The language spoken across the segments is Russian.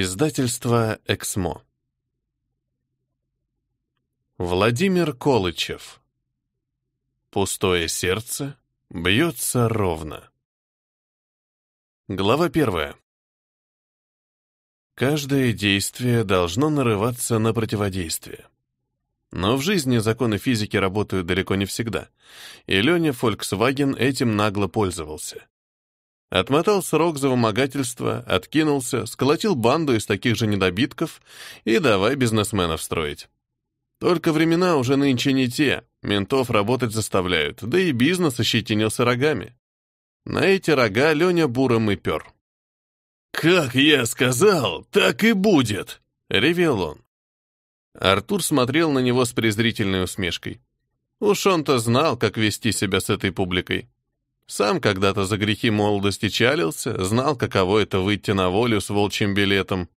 Издательство «Эксмо». Владимир Колычев. «Пустое сердце бьется ровно». Глава первая. Каждое действие должно нарываться на противодействие. Но в жизни законы физики работают далеко не всегда, и Леня Фольксваген этим нагло пользовался. Отмотал срок за вымогательство, откинулся, сколотил банду из таких же недобитков и давай бизнесменов строить. Только времена уже нынче не те, ментов работать заставляют, да и бизнес ощетинился рогами. На эти рога Леня буром и пер. «Как я сказал, так и будет!» — ревел он. Артур смотрел на него с презрительной усмешкой. Уж он-то знал, как вести себя с этой публикой. Сам когда-то за грехи молодости чалился, знал, каково это выйти на волю с волчьим билетом.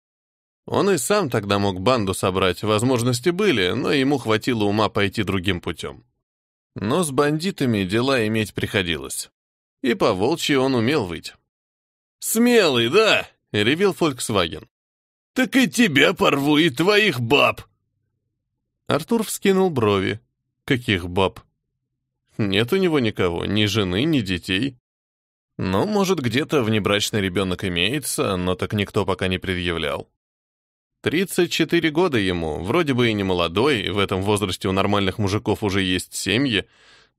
Он и сам тогда мог банду собрать, возможности были, но ему хватило ума пойти другим путем. Но с бандитами дела иметь приходилось. И по волчьи он умел выйти. «Смелый, да?» — ревел Фольксваген. «Так и тебя порву, и твоих баб!» Артур вскинул брови. «Каких баб?» Нет у него никого, ни жены, ни детей. Ну, может, где-то внебрачный ребенок имеется, но так никто пока не предъявлял. 34 года ему, вроде бы и не молодой, в этом возрасте у нормальных мужиков уже есть семьи,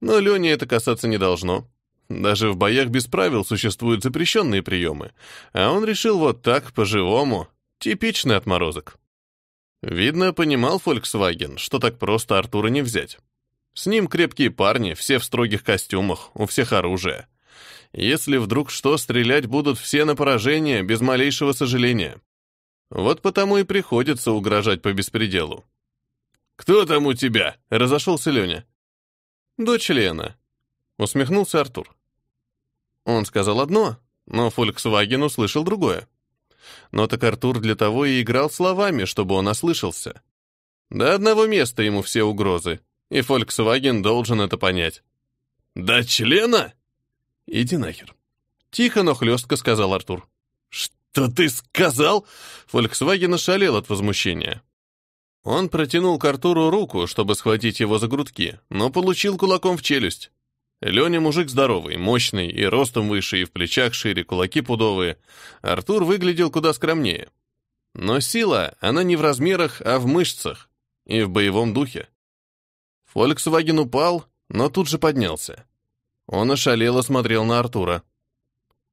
но Лене это касаться не должно. Даже в боях без правил существуют запрещенные приемы, а он решил вот так, по-живому, типичный отморозок. Видно, понимал Volkswagen, что так просто Артура не взять. С ним крепкие парни, все в строгих костюмах, у всех оружие. Если вдруг что, стрелять будут все на поражение, без малейшего сожаления. Вот потому и приходится угрожать по беспределу. «Кто там у тебя?» — разошелся Леня. «Дочь Лена», — усмехнулся Артур. Он сказал одно, но Фольксваген услышал другое. Но так Артур для того и играл словами, чтобы он ослышался. До одного места ему все угрозы и Volkswagen должен это понять. «До члена?» «Иди нахер». Тихо, но хлестко сказал Артур. «Что ты сказал?» Volkswagen ошалел от возмущения. Он протянул к Артуру руку, чтобы схватить его за грудки, но получил кулаком в челюсть. Леня мужик здоровый, мощный и ростом выше, и в плечах шире, кулаки пудовые. Артур выглядел куда скромнее. Но сила, она не в размерах, а в мышцах и в боевом духе. Фольксваген упал, но тут же поднялся. Он ошалело смотрел на Артура.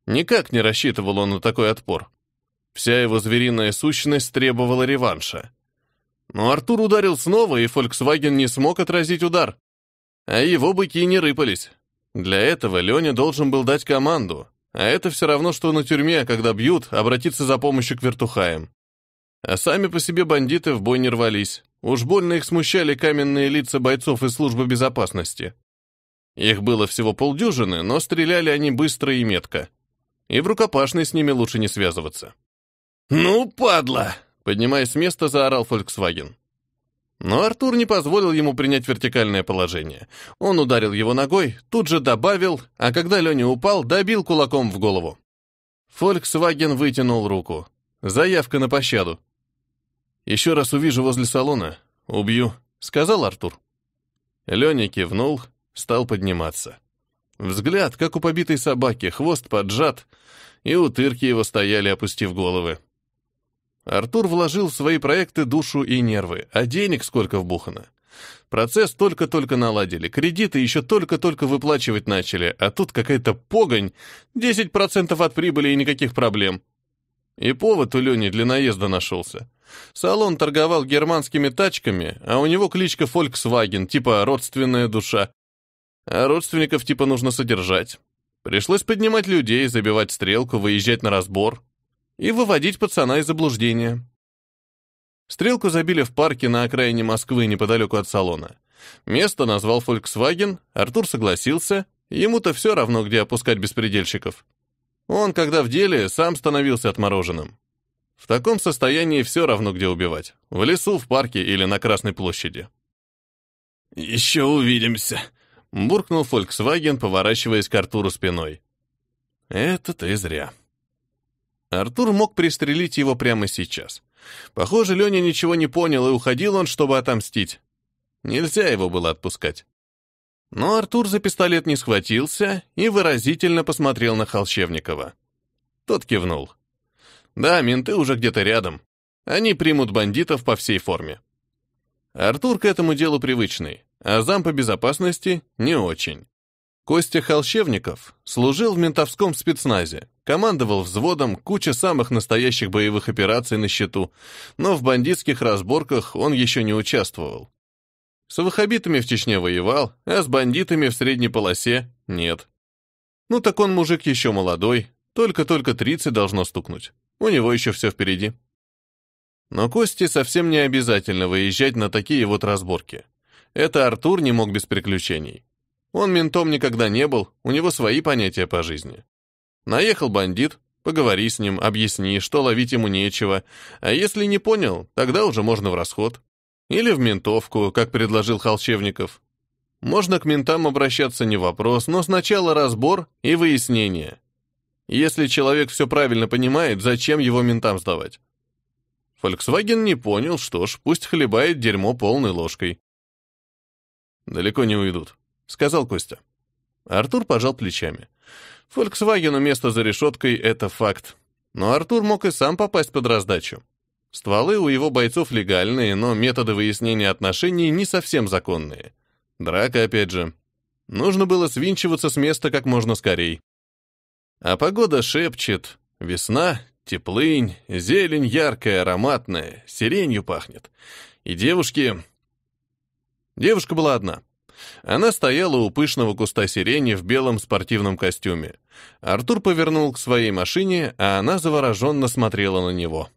Никак не рассчитывал он на такой отпор. Вся его звериная сущность требовала реванша. Но Артур ударил снова, и Фольксваген не смог отразить удар. А его быки не рыпались. Для этого Леня должен был дать команду, а это все равно, что на тюрьме, когда бьют, обратиться за помощью к вертухаям. А сами по себе бандиты в бой не рвались. Уж больно их смущали каменные лица бойцов из службы безопасности. Их было всего полдюжины, но стреляли они быстро и метко. И в рукопашной с ними лучше не связываться. «Ну, падла!» — поднимаясь с места, заорал Фольксваген. Но Артур не позволил ему принять вертикальное положение. Он ударил его ногой, тут же добавил, а когда Леня упал, добил кулаком в голову. Фольксваген вытянул руку. Заявка на пощаду. Еще раз увижу возле салона. Убью», — сказал Артур. Леня кивнул, стал подниматься. Взгляд, как у побитой собаки, хвост поджат, и утырки его стояли, опустив головы. Артур вложил в свои проекты душу и нервы, а денег сколько вбухано. Процесс только-только наладили, кредиты еще только-только выплачивать начали, а тут какая-то погонь, 10% от прибыли и никаких проблем. И повод у Лени для наезда нашелся. Салон торговал германскими тачками, а у него кличка Volkswagen, типа «родственная душа». А родственников типа нужно содержать. Пришлось поднимать людей, забивать стрелку, выезжать на разбор и выводить пацана из заблуждения. Стрелку забили в парке на окраине Москвы, неподалеку от салона. Место назвал Volkswagen, Артур согласился, ему-то все равно, где опускать беспредельщиков. Он, когда в деле, сам становился отмороженным. В таком состоянии все равно где убивать. В лесу, в парке или на Красной площади. «Еще увидимся», — буркнул Volkswagen, поворачиваясь к Артуру спиной. «Это ты зря». Артур мог пристрелить его прямо сейчас. Похоже, Леня ничего не понял, и уходил он, чтобы отомстить. Нельзя его было отпускать. Но Артур за пистолет не схватился и выразительно посмотрел на Холщевникова. Тот кивнул. Да, менты уже где-то рядом. Они примут бандитов по всей форме. Артур к этому делу привычный, а зам по безопасности не очень. Костя Холщевников служил в ментовском спецназе, командовал взводом, куча самых настоящих боевых операций на счету, но в бандитских разборках он еще не участвовал. С ваххабитами в Чечне воевал, а с бандитами в средней полосе нет. Ну так он мужик еще молодой, только-только 30 должно стукнуть. У него еще все впереди. Но Кости совсем не обязательно выезжать на такие вот разборки. Это Артур не мог без приключений. Он ментом никогда не был, у него свои понятия по жизни. Наехал бандит, поговори с ним, объясни, что ловить ему нечего, а если не понял, тогда уже можно в расход. Или в ментовку, как предложил Холчевников. Можно к ментам обращаться не вопрос, но сначала разбор и выяснение. Если человек все правильно понимает, зачем его ментам сдавать? Фольксваген не понял, что ж, пусть хлебает дерьмо полной ложкой. «Далеко не уйдут», — сказал Костя. Артур пожал плечами. «Фольксвагену место за решеткой — это факт. Но Артур мог и сам попасть под раздачу. Стволы у его бойцов легальные, но методы выяснения отношений не совсем законные. Драка, опять же. Нужно было свинчиваться с места как можно скорее. А погода шепчет. Весна, теплынь, зелень яркая, ароматная, сиренью пахнет. И девушки... Девушка была одна. Она стояла у пышного куста сирени в белом спортивном костюме. Артур повернул к своей машине, а она завороженно смотрела на него.